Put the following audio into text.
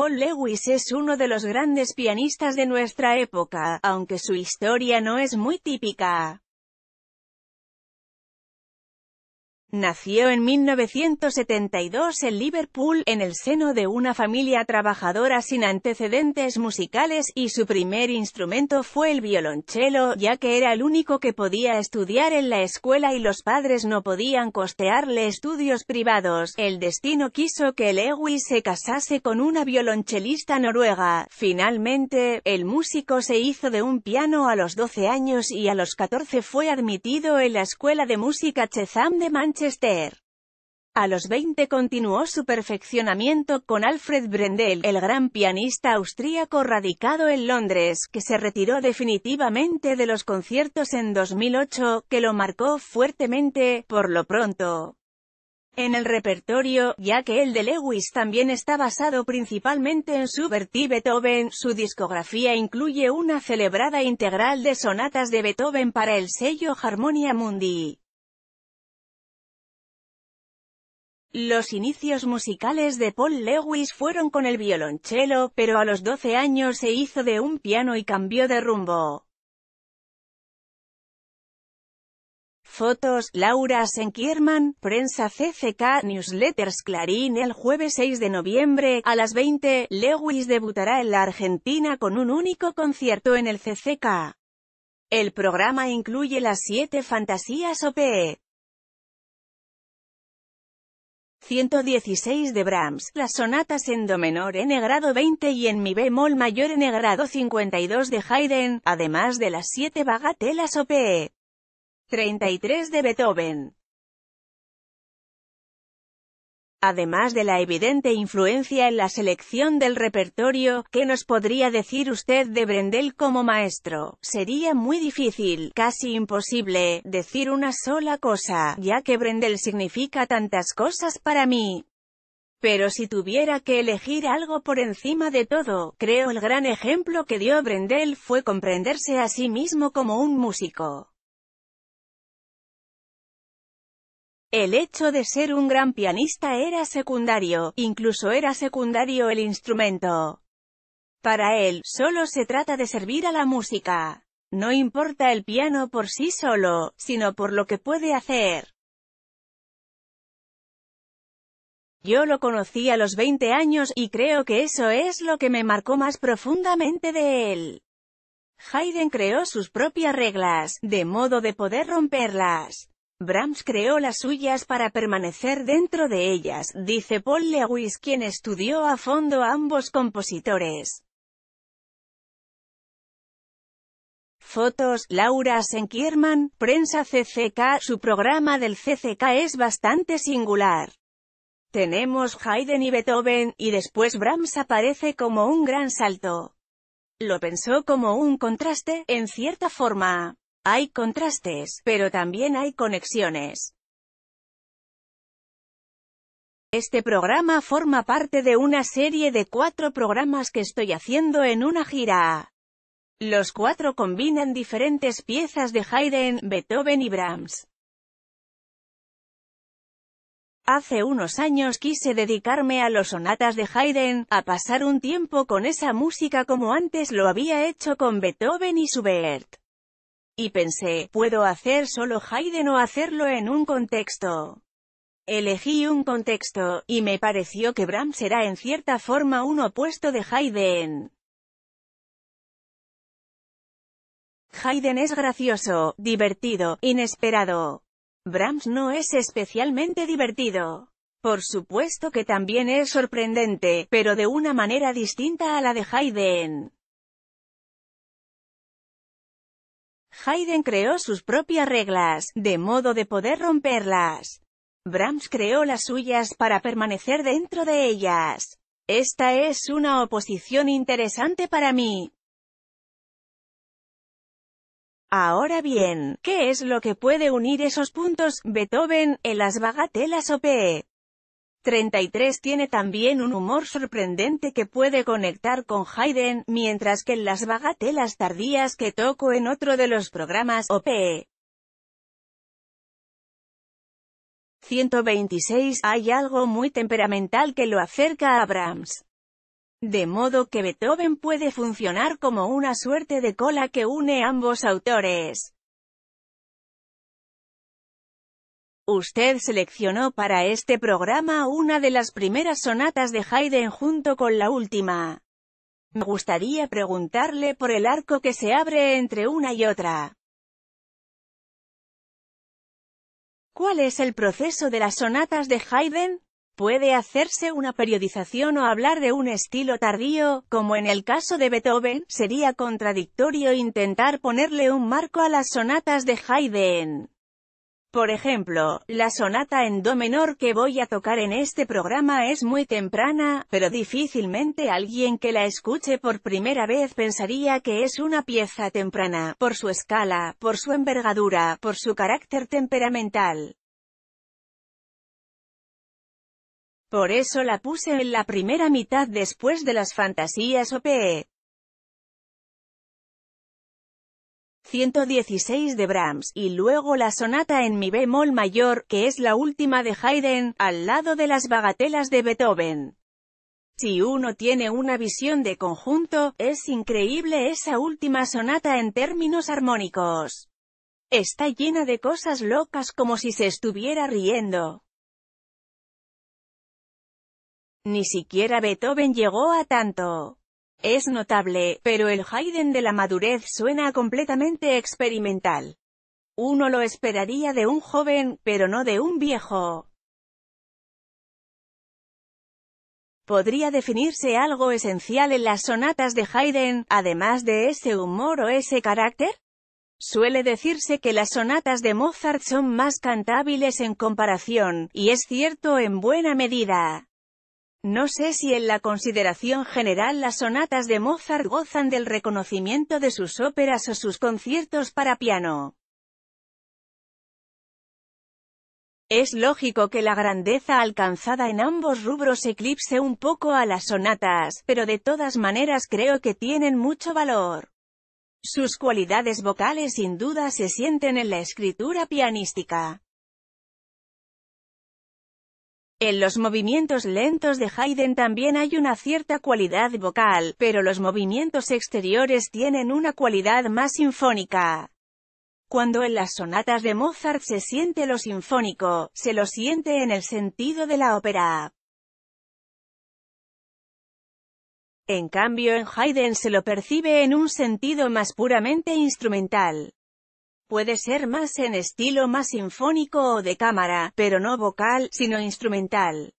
Paul Lewis es uno de los grandes pianistas de nuestra época, aunque su historia no es muy típica. Nació en 1972 en Liverpool, en el seno de una familia trabajadora sin antecedentes musicales, y su primer instrumento fue el violonchelo, ya que era el único que podía estudiar en la escuela y los padres no podían costearle estudios privados. El destino quiso que Lewis se casase con una violonchelista noruega. Finalmente, el músico se hizo de un piano a los 12 años y a los 14 fue admitido en la Escuela de Música Chezam de Manchester. A los 20 continuó su perfeccionamiento con Alfred Brendel, el gran pianista austríaco radicado en Londres, que se retiró definitivamente de los conciertos en 2008, que lo marcó fuertemente, por lo pronto, en el repertorio, ya que el de Lewis también está basado principalmente en su y Beethoven, su discografía incluye una celebrada integral de sonatas de Beethoven para el sello Harmonia Mundi. Los inicios musicales de Paul Lewis fueron con el violonchelo, pero a los 12 años se hizo de un piano y cambió de rumbo. Fotos, Laura Senkierman, Prensa CCK Newsletters Clarín El jueves 6 de noviembre, a las 20, Lewis debutará en la Argentina con un único concierto en el CCK. El programa incluye las siete fantasías OPE. 116 de Brahms, las sonatas en do menor n e grado 20 y en mi bemol mayor en e grado 52 de Haydn, además de las 7 bagatelas op. 33 e. de Beethoven. Además de la evidente influencia en la selección del repertorio, ¿qué nos podría decir usted de Brendel como maestro? Sería muy difícil, casi imposible, decir una sola cosa, ya que Brendel significa tantas cosas para mí. Pero si tuviera que elegir algo por encima de todo, creo el gran ejemplo que dio Brendel fue comprenderse a sí mismo como un músico. El hecho de ser un gran pianista era secundario, incluso era secundario el instrumento. Para él, solo se trata de servir a la música. No importa el piano por sí solo, sino por lo que puede hacer. Yo lo conocí a los 20 años, y creo que eso es lo que me marcó más profundamente de él. Haydn creó sus propias reglas, de modo de poder romperlas. Brahms creó las suyas para permanecer dentro de ellas, dice Paul Lewis quien estudió a fondo a ambos compositores. Fotos, Laura Senkierman, Prensa CCK, su programa del CCK es bastante singular. Tenemos Haydn y Beethoven, y después Brahms aparece como un gran salto. Lo pensó como un contraste, en cierta forma. Hay contrastes, pero también hay conexiones. Este programa forma parte de una serie de cuatro programas que estoy haciendo en una gira. Los cuatro combinan diferentes piezas de Haydn, Beethoven y Brahms. Hace unos años quise dedicarme a los sonatas de Haydn, a pasar un tiempo con esa música como antes lo había hecho con Beethoven y Schubert. Y pensé, puedo hacer solo Haydn o hacerlo en un contexto. Elegí un contexto, y me pareció que Brahms era en cierta forma un opuesto de Haydn. Haydn es gracioso, divertido, inesperado. Brahms no es especialmente divertido. Por supuesto que también es sorprendente, pero de una manera distinta a la de Haydn. Haydn creó sus propias reglas, de modo de poder romperlas. Brahms creó las suyas para permanecer dentro de ellas. Esta es una oposición interesante para mí. Ahora bien, ¿qué es lo que puede unir esos puntos, Beethoven, en las bagatelas OP? 33 tiene también un humor sorprendente que puede conectar con Haydn, mientras que en las bagatelas tardías que toco en otro de los programas O.P. 126 e. hay algo muy temperamental que lo acerca a Brahms. De modo que Beethoven puede funcionar como una suerte de cola que une ambos autores. Usted seleccionó para este programa una de las primeras sonatas de Haydn junto con la última. Me gustaría preguntarle por el arco que se abre entre una y otra. ¿Cuál es el proceso de las sonatas de Haydn? Puede hacerse una periodización o hablar de un estilo tardío, como en el caso de Beethoven, sería contradictorio intentar ponerle un marco a las sonatas de Haydn. Por ejemplo, la sonata en do menor que voy a tocar en este programa es muy temprana, pero difícilmente alguien que la escuche por primera vez pensaría que es una pieza temprana, por su escala, por su envergadura, por su carácter temperamental. Por eso la puse en la primera mitad después de las fantasías OPE. 116 de Brahms, y luego la sonata en mi bemol mayor, que es la última de Haydn, al lado de las bagatelas de Beethoven. Si uno tiene una visión de conjunto, es increíble esa última sonata en términos armónicos. Está llena de cosas locas como si se estuviera riendo. Ni siquiera Beethoven llegó a tanto. Es notable, pero el Haydn de la madurez suena completamente experimental. Uno lo esperaría de un joven, pero no de un viejo. Podría definirse algo esencial en las sonatas de Haydn, además de ese humor o ese carácter. Suele decirse que las sonatas de Mozart son más cantables en comparación, y es cierto en buena medida. No sé si en la consideración general las sonatas de Mozart gozan del reconocimiento de sus óperas o sus conciertos para piano. Es lógico que la grandeza alcanzada en ambos rubros eclipse un poco a las sonatas, pero de todas maneras creo que tienen mucho valor. Sus cualidades vocales sin duda se sienten en la escritura pianística. En los movimientos lentos de Haydn también hay una cierta cualidad vocal, pero los movimientos exteriores tienen una cualidad más sinfónica. Cuando en las sonatas de Mozart se siente lo sinfónico, se lo siente en el sentido de la ópera. En cambio en Haydn se lo percibe en un sentido más puramente instrumental. Puede ser más en estilo más sinfónico o de cámara, pero no vocal, sino instrumental.